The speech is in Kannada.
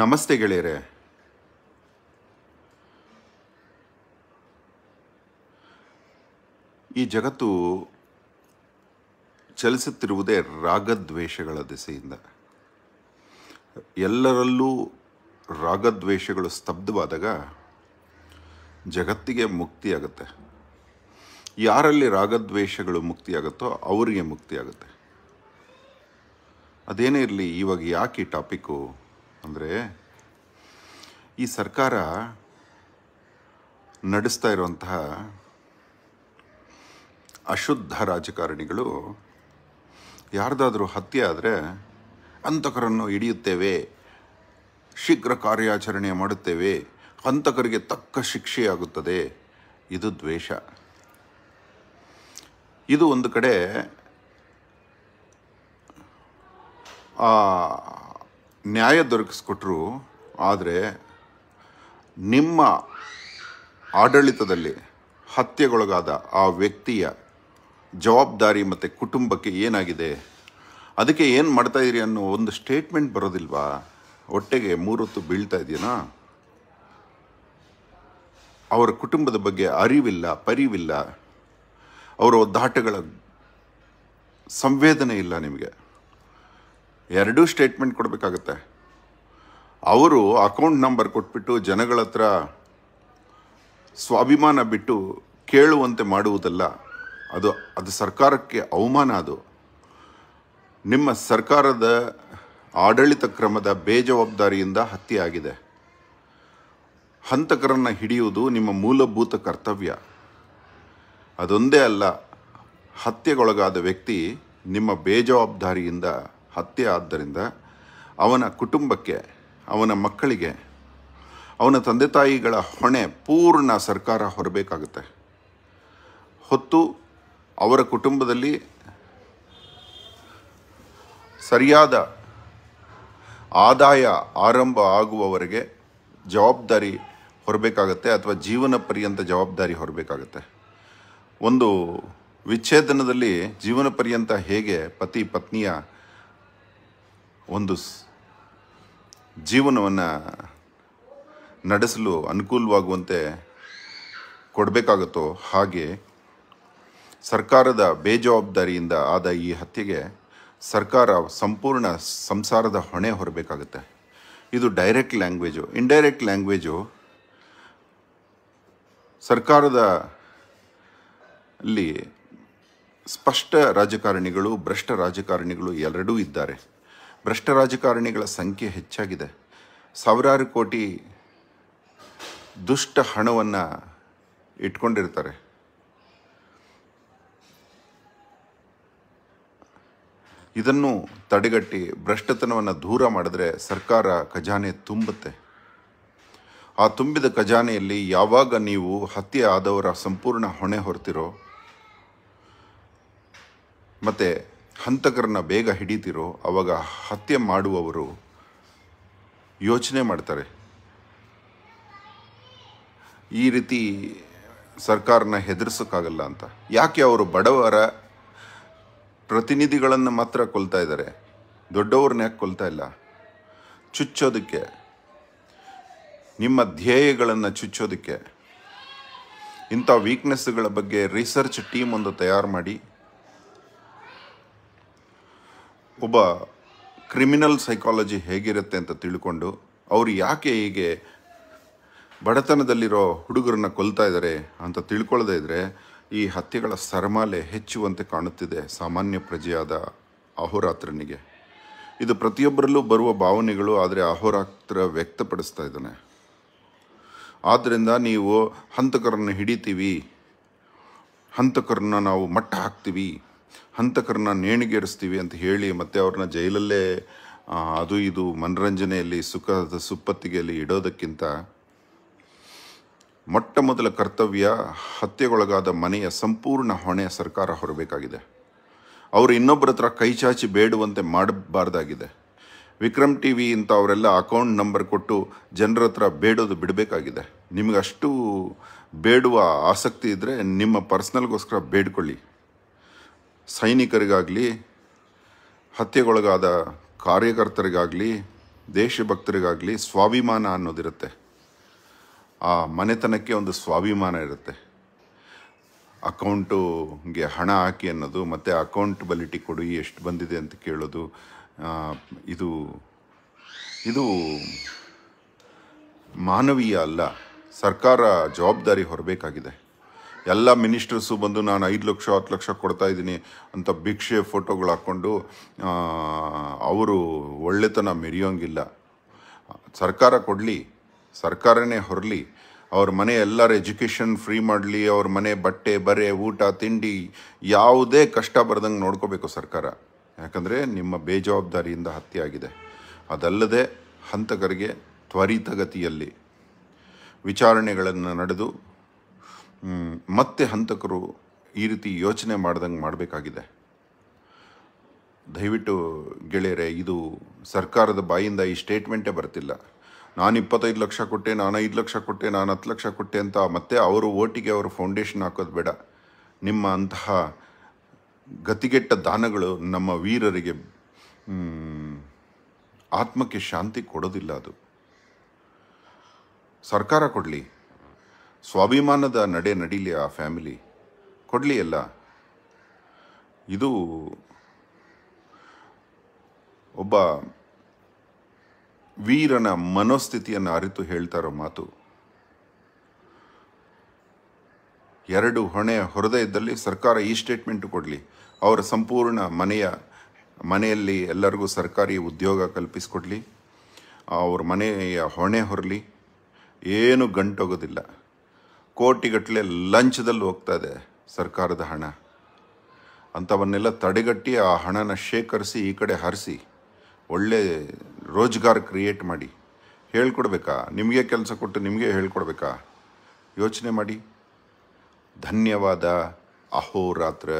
ನಮಸ್ತೆ ಗೆಳೆಯರೆ ಈ ಜಗತ್ತು ಚಲಿಸುತ್ತಿರುವುದೇ ರಾಗದ್ವೇಷಗಳ ದಿಸೆಯಿಂದ ಎಲ್ಲರಲ್ಲೂ ರಾಗದ್ವೇಷಗಳು ಸ್ತಬ್ಧವಾದಾಗ ಜಗತ್ತಿಗೆ ಮುಕ್ತಿಯಾಗುತ್ತೆ ಯಾರಲ್ಲಿ ರಾಗದ್ವೇಷಗಳು ಮುಕ್ತಿಯಾಗುತ್ತೋ ಅವರಿಗೆ ಮುಕ್ತಿಯಾಗುತ್ತೆ ಅದೇನೇ ಇರಲಿ ಇವಾಗ ಯಾಕೆ ಈ ಟಾಪಿಕ್ಕು ಅಂದರೆ ಈ ಸರ್ಕಾರ ನಡೆಸ್ತಾ ಇರುವಂತಹ ಅಶುದ್ಧ ರಾಜಕಾರಣಿಗಳು ಯಾರ್ದಾದರೂ ಹತ್ಯೆ ಆದರೆ ಹಂತಕರನ್ನು ಹಿಡಿಯುತ್ತೇವೆ ಶೀಘ್ರ ಕಾರ್ಯಾಚರಣೆ ಮಾಡುತ್ತೇವೆ ಹಂತಕರಿಗೆ ತಕ್ಕ ಶಿಕ್ಷೆಯಾಗುತ್ತದೆ ಇದು ದ್ವೇಷ ಇದು ಒಂದು ಕಡೆ ನ್ಯಾಯ ದೊರಕಿಸ್ಕೊಟ್ರು ಆದರೆ ನಿಮ್ಮ ಆಡಳಿತದಲ್ಲಿ ಹತ್ಯೆಗೊಳಗಾದ ಆ ವ್ಯಕ್ತಿಯ ಜವಾಬ್ದಾರಿ ಮತ್ತು ಕುಟುಂಬಕ್ಕೆ ಏನಾಗಿದೆ ಅದಕ್ಕೆ ಏನು ಮಾಡ್ತಾಯಿದ್ದೀರಿ ಅನ್ನೋ ಒಂದು ಸ್ಟೇಟ್ಮೆಂಟ್ ಬರೋದಿಲ್ವಾ ಹೊಟ್ಟೆಗೆ ಮೂರೊತ್ತು ಬೀಳ್ತಾ ಇದೆಯಾ ಅವರ ಕುಟುಂಬದ ಬಗ್ಗೆ ಅರಿವಿಲ್ಲ ಪರಿವಿಲ್ಲ ಅವರ ಒದ್ದಾಟಗಳ ಸಂವೇದನೆ ಇಲ್ಲ ನಿಮಗೆ ಎರಡೂ ಸ್ಟೇಟ್ಮೆಂಟ್ ಕೊಡಬೇಕಾಗತ್ತೆ ಅವರು ಅಕೌಂಟ್ ನಂಬರ್ ಕೊಟ್ಬಿಟ್ಟು ಜನಗಳ ಹತ್ರ ಸ್ವಾಭಿಮಾನ ಬಿಟ್ಟು ಕೇಳುವಂತೆ ಮಾಡುವುದಲ್ಲ ಅದು ಅದು ಸರ್ಕಾರಕ್ಕೆ ಅವಮಾನ ಅದು ನಿಮ್ಮ ಸರ್ಕಾರದ ಆಡಳಿತ ಕ್ರಮದ ಬೇಜವಾಬ್ದಾರಿಯಿಂದ ಹತ್ಯೆ ಆಗಿದೆ ಹಂತಕರನ್ನು ಹಿಡಿಯುವುದು ನಿಮ್ಮ ಮೂಲಭೂತ ಕರ್ತವ್ಯ ಅದೊಂದೇ ಅಲ್ಲ ಹತ್ಯೆಗೊಳಗಾದ ವ್ಯಕ್ತಿ ನಿಮ್ಮ ಬೇಜವಾಬ್ದಾರಿಯಿಂದ ಹತ್ಯೆ ಆದ್ದರಿಂದ ಅವನ ಕುಟುಂಬಕ್ಕೆ ಅವನ ಮಕ್ಕಳಿಗೆ ಅವನ ತಂದೆ ತಾಯಿಗಳ ಹೊಣೆ ಪೂರ್ಣ ಸರ್ಕಾರ ಹೊರಬೇಕಾಗುತ್ತೆ ಹೊತ್ತು ಅವರ ಕುಟುಂಬದಲ್ಲಿ ಸರಿಯಾದ ಆದಾಯ ಆರಂಭ ಆಗುವವರೆಗೆ ಜವಾಬ್ದಾರಿ ಹೊರಬೇಕಾಗತ್ತೆ ಅಥವಾ ಜೀವನ ಪರ್ಯಂತ ಜವಾಬ್ದಾರಿ ಹೊರಬೇಕಾಗತ್ತೆ ಒಂದು ವಿಚ್ಛೇದನದಲ್ಲಿ ಜೀವನ ಪರ್ಯಂತ ಹೇಗೆ ಪತಿ ಪತ್ನಿಯ ಒಂದು ಜೀವನವನ್ನು ನಡೆಸಲು ಅನುಕೂಲವಾಗುವಂತೆ ಕೊಡಬೇಕಾಗುತ್ತೋ ಹಾಗೆ ಸರ್ಕಾರದ ಬೇಜವಾಬ್ದಾರಿಯಿಂದ ಆದ ಈ ಹತ್ಯೆಗೆ ಸರ್ಕಾರ ಸಂಪೂರ್ಣ ಸಂಸಾರದ ಹೊಣೆ ಹೊರಬೇಕಾಗುತ್ತೆ ಇದು ಡೈರೆಕ್ಟ್ ಲ್ಯಾಂಗ್ವೇಜು ಇಂಡೈರೆಕ್ಟ್ ಲ್ಯಾಂಗ್ವೇಜು ಸರ್ಕಾರದ ಅಲ್ಲಿ ಸ್ಪಷ್ಟ ರಾಜಕಾರಣಿಗಳು ಭ್ರಷ್ಟ ರಾಜಕಾರಣಿಗಳು ಎರಡೂ ಇದ್ದಾರೆ ಭ್ರಷ್ಟ ರಾಜಕಾರಣಿಗಳ ಸಂಖ್ಯೆ ಹೆಚ್ಚಾಗಿದೆ ಸಾವಿರಾರು ಕೋಟಿ ದುಷ್ಟ ಹಣವನ್ನು ಇಟ್ಕೊಂಡಿರ್ತಾರೆ ಇದನ್ನು ತಡೆಗಟ್ಟಿ ಭ್ರಷ್ಟತನವನ್ನು ದೂರ ಮಾಡಿದ್ರೆ ಸರ್ಕಾರ ಖಜಾನೆ ತುಂಬುತ್ತೆ ಆ ತುಂಬಿದ ಖಜಾನೆಯಲ್ಲಿ ಯಾವಾಗ ನೀವು ಹತ್ಯೆ ಆದವರ ಸಂಪೂರ್ಣ ಹೊಣೆ ಹೊರತಿರೋ ಮತ್ತು ಹಂತಕರನ್ನ ಬೇಗ ಹಿಡಿತಿರೋ ಅವಾಗ ಹತ್ಯೆ ಮಾಡುವವರು ಯೋಚನೆ ಮಾಡ್ತಾರೆ ಈ ರೀತಿ ಸರ್ಕಾರನ ಹೆದರ್ಸೋಕ್ಕಾಗಲ್ಲ ಅಂತ ಯಾಕೆ ಅವರು ಬಡವರ ಪ್ರತಿನಿಧಿಗಳನ್ನು ಮಾತ್ರ ಕೊಲ್ತಾ ಇದ್ದಾರೆ ದೊಡ್ಡವ್ರನ್ನ ಯಾಕೆ ಕೊಲ್ತಾ ಇಲ್ಲ ಚುಚ್ಚೋದಕ್ಕೆ ನಿಮ್ಮ ಧ್ಯೇಯಗಳನ್ನು ಚುಚ್ಚೋದಕ್ಕೆ ಇಂಥ ವೀಕ್ನೆಸ್ಗಳ ಬಗ್ಗೆ ರಿಸರ್ಚ್ ಟೀಮ್ ಒಂದು ತಯಾರು ಮಾಡಿ ಒಬ್ಬ ಕ್ರಿಮಿನಲ್ ಸೈಕಾಲಜಿ ಹೇಗಿರುತ್ತೆ ಅಂತ ತಿಳ್ಕೊಂಡು ಅವರು ಯಾಕೆ ಹೀಗೆ ಬಡತನದಲ್ಲಿರೋ ಹುಡುಗರನ್ನ ಕೊಲ್ತಾ ಇದ್ದಾರೆ ಅಂತ ತಿಳ್ಕೊಳ್ಳದೇ ಇದ್ದರೆ ಈ ಹತ್ಯೆಗಳ ಸರಮಾಲೆ ಹೆಚ್ಚುವಂತೆ ಕಾಣುತ್ತಿದೆ ಸಾಮಾನ್ಯ ಪ್ರಜೆಯಾದ ಅಹೋರಾತ್ರನಿಗೆ ಇದು ಪ್ರತಿಯೊಬ್ಬರಲ್ಲೂ ಬರುವ ಭಾವನೆಗಳು ಆದರೆ ಅಹೋರಾತ್ರ ವ್ಯಕ್ತಪಡಿಸ್ತಾ ಇದ್ದಾನೆ ಆದ್ದರಿಂದ ನೀವು ಹಂತಕರನ್ನು ಹಿಡಿತೀವಿ ಹಂತಕರನ್ನು ನಾವು ಮಟ್ಟ ಹಾಕ್ತೀವಿ ಹಂತಕರನ್ನ ನೇಣಿಗೇರಿಸ್ತೀವಿ ಅಂತ ಹೇಳಿ ಮತ್ತೆ ಅವ್ರನ್ನ ಜೈಲಲ್ಲೇ ಅದು ಇದು ಮನರಂಜನೆಯಲ್ಲಿ ಸುಖದ ಸುಪ್ಪತ್ತಿಗೆಯಲ್ಲಿ ಇಡೋದಕ್ಕಿಂತ ಮೊಟ್ಟ ಮೊದಲ ಕರ್ತವ್ಯ ಹತ್ಯೆಗೊಳಗಾದ ಮನೆಯ ಸಂಪೂರ್ಣ ಹೊಣೆ ಸರ್ಕಾರ ಹೊರಬೇಕಾಗಿದೆ ಅವರು ಇನ್ನೊಬ್ಬರ ಹತ್ರ ಕೈ ಚಾಚಿ ಬೇಡುವಂತೆ ಮಾಡಬಾರ್ದಾಗಿದೆ ವಿಕ್ರಮ್ ಟಿ ವಿ ಇಂಥ ಅವರೆಲ್ಲ ಅಕೌಂಟ್ ನಂಬರ್ ಕೊಟ್ಟು ಜನರ ಹತ್ರ ಬೇಡೋದು ಬಿಡಬೇಕಾಗಿದೆ ನಿಮಗಷ್ಟು ಬೇಡುವ ಆಸಕ್ತಿ ಇದ್ದರೆ ನಿಮ್ಮ ಪರ್ಸ್ನಲ್ಗೋಸ್ಕರ ಬೇಡ್ಕೊಳ್ಳಿ ಸೈನಿಕರಿಗಾಗಲಿ ಹತ್ಯೆಗೊಳಗಾದ ಕಾರ್ಯಕರ್ತರಿಗಾಗಲಿ ದೇಶಭಕ್ತರಿಗಾಗಲಿ ಸ್ವಾಭಿಮಾನ ಅನ್ನೋದಿರುತ್ತೆ ಆ ಮನೆತನಕ್ಕೆ ಒಂದು ಸ್ವಾಭಿಮಾನ ಇರುತ್ತೆ ಅಕೌಂಟುಗೆ ಹಣ ಹಾಕಿ ಅನ್ನೋದು ಮತ್ತು ಅಕೌಂಟಬಲಿಟಿ ಕೊಡಿ ಎಷ್ಟು ಬಂದಿದೆ ಅಂತ ಕೇಳೋದು ಇದು ಇದು ಮಾನವೀಯ ಅಲ್ಲ ಸರ್ಕಾರ ಜವಾಬ್ದಾರಿ ಹೊರಬೇಕಾಗಿದೆ ಎಲ್ಲ ಮಿನಿಸ್ಟರ್ಸು ಬಂದು ನಾನು ಐದು ಲಕ್ಷ ಹತ್ತು ಲಕ್ಷ ಕೊಡ್ತಾ ಇದ್ದೀನಿ ಅಂತ ಭಿಕ್ಷೆ ಫೋಟೋಗಳು ಹಾಕ್ಕೊಂಡು ಅವರು ಒಳ್ಳೆತನ ಮೆರೆಯೋಂಗಿಲ್ಲ ಸರ್ಕಾರ ಕೊಡಲಿ ಸರ್ಕಾರನೇ ಹೊರಲಿ ಅವ್ರ ಮನೆ ಎಲ್ಲರ ಎಜುಕೇಷನ್ ಫ್ರೀ ಮಾಡಲಿ ಅವ್ರ ಮನೆ ಬಟ್ಟೆ ಬರೆ ಊಟ ತಿಂಡಿ ಯಾವುದೇ ಕಷ್ಟ ಬರ್ದಂಗೆ ನೋಡ್ಕೋಬೇಕು ಸರ್ಕಾರ ಯಾಕಂದರೆ ನಿಮ್ಮ ಬೇಜವಾಬ್ದಾರಿಯಿಂದ ಹತ್ಯೆ ಆಗಿದೆ ಅದಲ್ಲದೆ ಹಂತಕರಿಗೆ ತ್ವರಿತಗತಿಯಲ್ಲಿ ವಿಚಾರಣೆಗಳನ್ನು ನಡೆದು ಮತ್ತೆ ಹಂತಕರು ಈ ರೀತಿ ಯೋಚನೆ ಮಾಡ್ದಂಗೆ ಮಾಡಬೇಕಾಗಿದೆ ದಯವಿಟ್ಟು ಗೆಳೆಯರೆ ಇದು ಸರ್ಕಾರದ ಬಾಯಿಂದ ಈ ಸ್ಟೇಟ್ಮೆಂಟೇ ಬರ್ತಿಲ್ಲ ನಾನು ಇಪ್ಪತ್ತೈದು ಲಕ್ಷ ಕೊಟ್ಟೆ ನಾನು ಐದು ಲಕ್ಷ ಕೊಟ್ಟೆ ನಾನು ಹತ್ತು ಲಕ್ಷ ಕೊಟ್ಟೆ ಅಂತ ಮತ್ತೆ ಅವರು ಓಟಿಗೆ ಅವರು ಫೌಂಡೇಶನ್ ಹಾಕೋದು ಬೇಡ ನಿಮ್ಮ ಅಂತಹ ಗತಿಗೆಟ್ಟ ದಾನಗಳು ನಮ್ಮ ವೀರರಿಗೆ ಆತ್ಮಕ್ಕೆ ಶಾಂತಿ ಕೊಡೋದಿಲ್ಲ ಅದು ಸರ್ಕಾರ ಕೊಡಲಿ ಸ್ವಾಭಿಮಾನದ ನಡೆ ನಡೀಲಿ ಆ ಫ್ಯಾಮಿಲಿ ಕೊಡಲಿ ಅಲ್ಲ ಇದು ಒಬ್ಬ ವೀರನ ಮನೋಸ್ಥಿತಿಯನ್ನು ಅರಿತು ಹೇಳ್ತಾರೋ ಮಾತು ಎರಡು ಹೊಣೆ ಹೊರದೇ ಇದ್ದಲ್ಲಿ ಸರ್ಕಾರ ಈ ಸ್ಟೇಟ್ಮೆಂಟು ಕೊಡಲಿ ಅವರ ಸಂಪೂರ್ಣ ಮನೆಯ ಮನೆಯಲ್ಲಿ ಎಲ್ಲರಿಗೂ ಸರ್ಕಾರಿ ಉದ್ಯೋಗ ಕಲ್ಪಿಸಿಕೊಡಲಿ ಅವ್ರ ಮನೆಯ ಹೊಣೆ ಹೊರಲಿ ಏನು ಗಂಟೋಗೋದಿಲ್ಲ ಕೋಟಿಗಟ್ಟಲೆ ಲಂಚದಲ್ಲಿ ಹೋಗ್ತಾ ಇದೆ ಸರ್ಕಾರದ ಹಣ ಅಂಥವನ್ನೆಲ್ಲ ತಡೆಗಟ್ಟಿ ಆ ಹಣನ ಶೇಖರಿಸಿ ಈ ಕಡೆ ಹರಿಸಿ ಒಳ್ಳೆ ರೋಜ್ಗಾರ್ ಕ್ರಿಯೇಟ್ ಮಾಡಿ ಹೇಳ್ಕೊಡ್ಬೇಕಾ ನಿಮಗೆ ಕೆಲಸ ಕೊಟ್ಟು ನಿಮಗೆ ಹೇಳ್ಕೊಡ್ಬೇಕಾ ಯೋಚನೆ ಮಾಡಿ ಧನ್ಯವಾದ ಅಹೋರಾತ್ರ